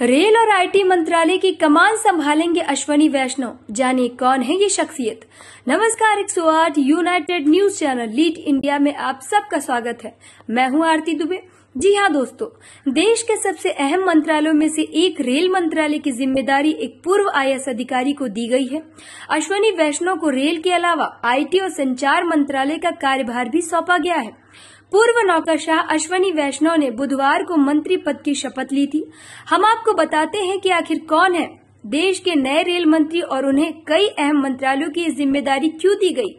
rail और IT मंत्रालय की कमान संभालेंगे अश्वनी वैष्णव जानिए कौन है ये शख्सियत नमस्कार 108 united news channel lead India में आप सबका स्वागत है मैं हूँ आरती दुबे जी हाँ दोस्तों देश के सबसे अहम मंत्रालयों में से एक रेल मंत्रालय की जिम्मेदारी एक पूर्व आई अधिकारी को दी गई है अश्वनी वैष्णव को रेल के अलावा आईटी और संचार मंत्रालय का कार्यभार भी सौंपा गया है पूर्व नौकरशाह अश्वनी वैष्णव ने बुधवार को मंत्री पद की शपथ ली थी हम आपको बताते हैं कि आखिर कौन है देश के नए रेल मंत्री और उन्हें कई अहम मंत्रालयों की जिम्मेदारी क्यों दी गई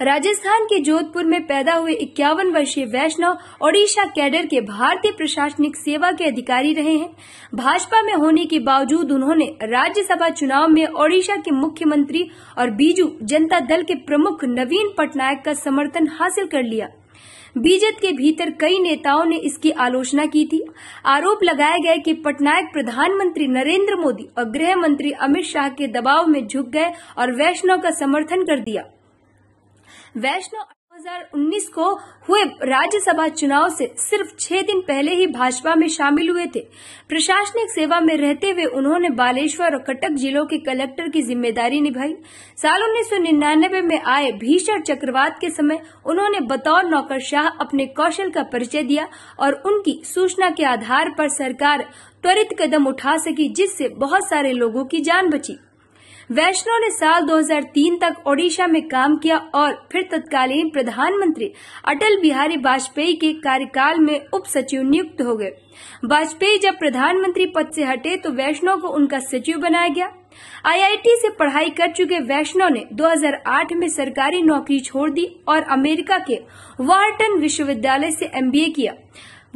राजस्थान के जोधपुर में पैदा हुए इक्यावन वर्षीय वैष्णव ओडिशा कैडर के भारतीय प्रशासनिक सेवा के अधिकारी रहे हैं भाजपा में होने के बावजूद उन्होंने राज्यसभा चुनाव में ओडिशा के मुख्यमंत्री और बीजू जनता दल के प्रमुख नवीन पटनायक का समर्थन हासिल कर लिया बीजेपी के भीतर कई नेताओं ने इसकी आलोचना की थी आरोप लगाए गए कि पटनायक प्रधानमंत्री नरेंद्र मोदी और गृह मंत्री अमित शाह के दबाव में झुक गए और वैष्णव का समर्थन कर दिया वैष्णो 2019 को हुए राज्यसभा चुनाव से सिर्फ छह दिन पहले ही भाजपा में शामिल हुए थे प्रशासनिक सेवा में रहते हुए उन्होंने बालेश्वर और कटक जिलों के कलेक्टर की जिम्मेदारी निभाई साल उन्नीस में आए भीषण चक्रवात के समय उन्होंने बतौर नौकरशाह अपने कौशल का परिचय दिया और उनकी सूचना के आधार पर सरकार त्वरित कदम उठा सकी जिससे बहुत सारे लोगों की जान बची वैष्णव ने साल 2003 तक ओडिशा में काम किया और फिर तत्कालीन प्रधानमंत्री अटल बिहारी वाजपेयी के कार्यकाल में उप सचिव नियुक्त हो गए वाजपेयी जब प्रधानमंत्री पद से हटे तो वैष्णव को उनका सचिव बनाया गया आईआईटी से पढ़ाई कर चुके वैष्णव ने 2008 में सरकारी नौकरी छोड़ दी और अमेरिका के वार्टन विश्वविद्यालय से एमबीए किया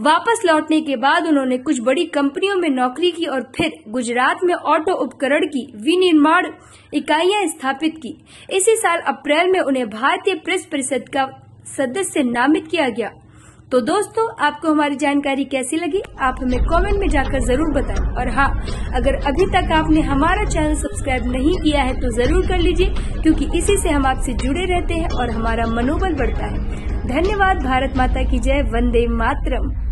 वापस लौटने के बाद उन्होंने कुछ बड़ी कंपनियों में नौकरी की और फिर गुजरात में ऑटो उपकरण की विनिर्माण इकाइयां स्थापित की इसी साल अप्रैल में उन्हें भारतीय प्रेस परिषद का सदस्य नामित किया गया तो दोस्तों आपको हमारी जानकारी कैसी लगी आप हमें कमेंट में जाकर जरूर बताएं और हाँ अगर अभी तक आपने हमारा चैनल सब्सक्राइब नहीं किया है तो जरूर कर लीजिए क्योंकि इसी से हम आपसे जुड़े रहते हैं और हमारा मनोबल बढ़ता है धन्यवाद भारत माता की जय वंदे मातरम